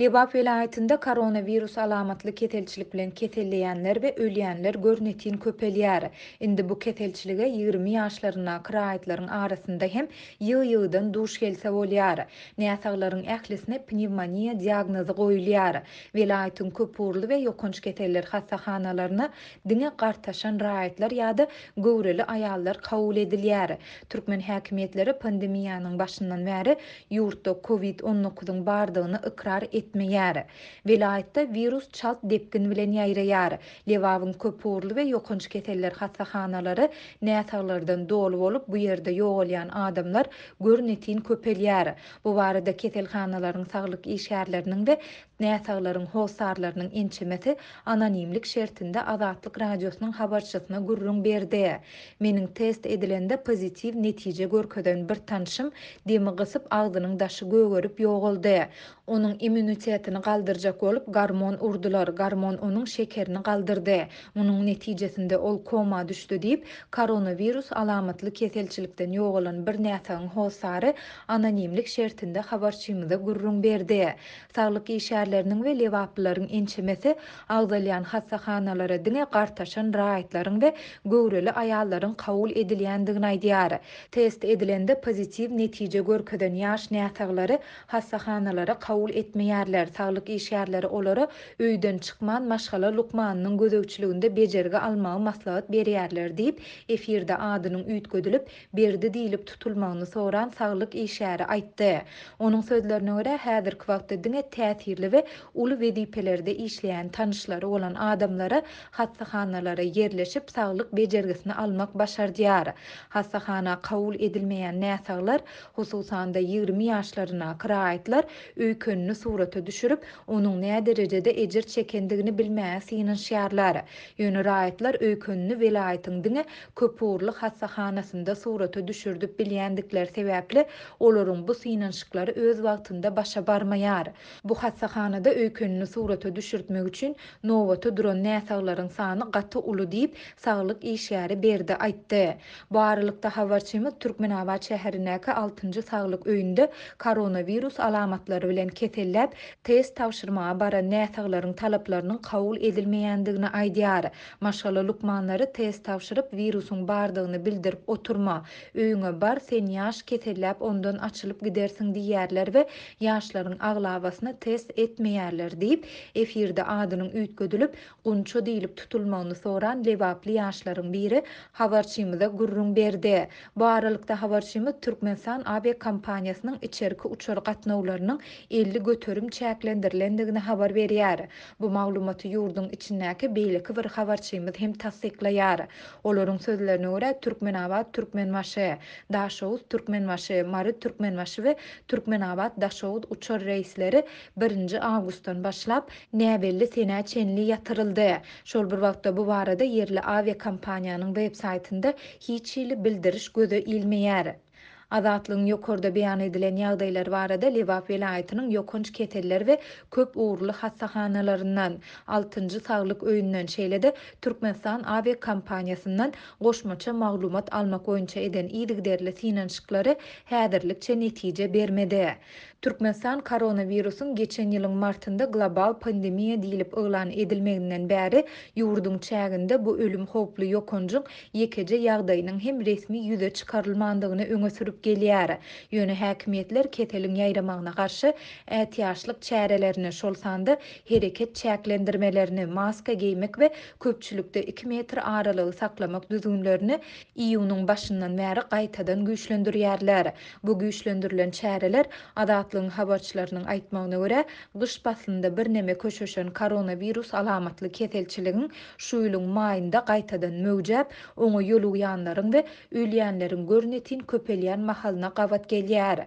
Lebaf velayetinde koronavirus alamatlı ketelçilik bilen ketelleyenler ve ölüyenler görnetin köpeliyar. Indi bu ketelçilige 20 yaşlarına kraitların arasında hem yığ yığdın duş gelse oliyar. Neyatağların ehlisine pnevmaniya diagnozı goyuliyar. Velayetin köpurlu ve yokunç keteller hastahanalarına dine qartaşan raitler ya da gowreli ayallar kaul ediliyar. Türkmen hekimiyyatları pandemiyy başından pandemiyy pandemiyy pandemiyy 19'un pandemiyy pandemiyy pandemiyy etmeýär. Vilayatda virus çat depkin bilen ýaýraýar. Lewawyň köpürli we ýokunç keseller hassahanalary näsarlardan dolu olup bu ýerde ýogalýan adamlar görnetin köpelýär. Bu barada keselhanalaryň saglyk işgärleriniň we Nähtaglaryň howsarlarynyň inçimeti anonimlik şertinde Azatlyk radiosynyň habarçylygyna gurrun berdi. Meniň test edilende pozitiv netije görkeden bir tanışım demi gysyp agdynyň daşy göwgörüp ýogoldy. Onuň immunitetini galdyrjak bolup garmon urdular, garmon onuň şekerini galdyrdy. Munyň netijesinde ol koma düşdi diýip, koronawirus alamatly keselçilikden ýogulan bir nähtaň howsary anonimlik şertinde habarçymyza gurrun berdi. Sağlık işi ýerleriniň we lewaplaryň inçemesi agdalyan hassahanalara dine gartaşan raýatlaryň we göwreli aýallaryň kabul edilýändigini aýdýar. Test edilende pozitiv netije görkeden ýaş näýatlary hassahanalara kabul etmeýärler. Saglyk işgärleri olary öýden çykman maşgala lukmanyň gözegçiliginde bejerge almagy maslahat berýärler diýip efirde adynyň üýtgödülip berdi diýilip tutulmagyny soran saglyk işäri aýtdy. Onuň sözlerine görä häzirki wagtda diňe täsirli ve ulu vedipelerde işleyen tanışları olan adamlara hastahanalara yerleşip sağlık becergisini almak diyarı Hastahana kavul edilmeyen nesaglar hususanda 20 yaşlarına kıraaitler öykönünü surata düşürüp onun ne derecede ecir çekendigini bilmeye sinin şiarlara. Yönü raaitler öykönünü velayetin dine köpurlu hastahanasında surata düşürdüp bilyendikler sebeple olurun bu sinin şıkları öz vaktinde başa barmayar. Bu hastahana sanada öykönünü surata düşürtmek üçün novata duran nesalların sanı qatı ulu deyip sağlık işyarı berdi aýtdy. Bu arılıkta Türkmen Ava Çeherinaka 6-cı sağlık öýünde koronavirus alamatları ölen ketelab test tavşırma bara nesalların talaplarının qaul edilmeýändigini aydiyar. Maşalı lukmanları test tavşırıp virusun bardygyny bildirip oturma. Öyünü bar sen ýaş ketelab ondan açılıp gidersin diýerler ve yaşların ağlavasını test et etmeýärler diýip efirde adynyň üýtgedilip gunçu diýilip tutulmagyny soran lewapli ýaşlaryň biri habarçymyza gurrun berdi. Bu aralykda habarçymy Türkmensan AB kompaniýasynyň içerki uçur gatnawlarynyň 50 göterim çäklendirilendigini habar berýär. Bu maglumaty ýurdun içindäki beýleki bir habarçymy hem tassyklaýar. Olaryň sözlerine görä Türkmen AB, Türkmen maşy, Türkmen Mary Türkmen we Türkmen Daşowuz uçur reisleri 1 avgustdan başlap näbelli sene çenli yatırıldı. Şol bir wagtda bu varada yerli avia kompaniýanyň web saýtynda hiç bildiriş gözü ilmeýär. Azatlygyň yokorda beýan edilen ýagdaýlar barada Lewap welaýatynyň ýokunç ketelleri we köp uğurlu hassahanalaryndan 6-njy saglyk öýünden şeýlede Türkmenistan AV kompaniýasyndan goşmaça maglumat almak boýunça eden iýdigderli finansçylary häzirlikçe netije bermedi. Türkmenistan koronavirusun geçen ýylyň martynda global pandemiýa diýilip ýylan edilmeginden bäri ýurdun çägünde bu ölüm howply ýokunjyň ýekeje ýagdaýynyň hem resmi ýüze çykarylmandygyny öňe sürüp gelýär. Ýöne häkimetler keteliň ýaýramagyna garşy ätiýaşlyk çärelerini şol sanda hereket çäklendirmelerini, maska geymek we köpçülükde 2 metr aralygy saklamak düzgünlerini iýunyň başyndan bäri gaýtadan güýçlendirýärler. Bu güýçlendirilen çäreler adat Saglyk habarçylarynyň aýtmagyna görä, gyş paslynda birnäme köçüşen koronavirus alamatly keteliçiligini şu ýylyň maýynda gaýtadan möwjüp, oňa ýol ýanlaryň we ölýänleriň görnetin köpelýän mahalyna gawat gelýär.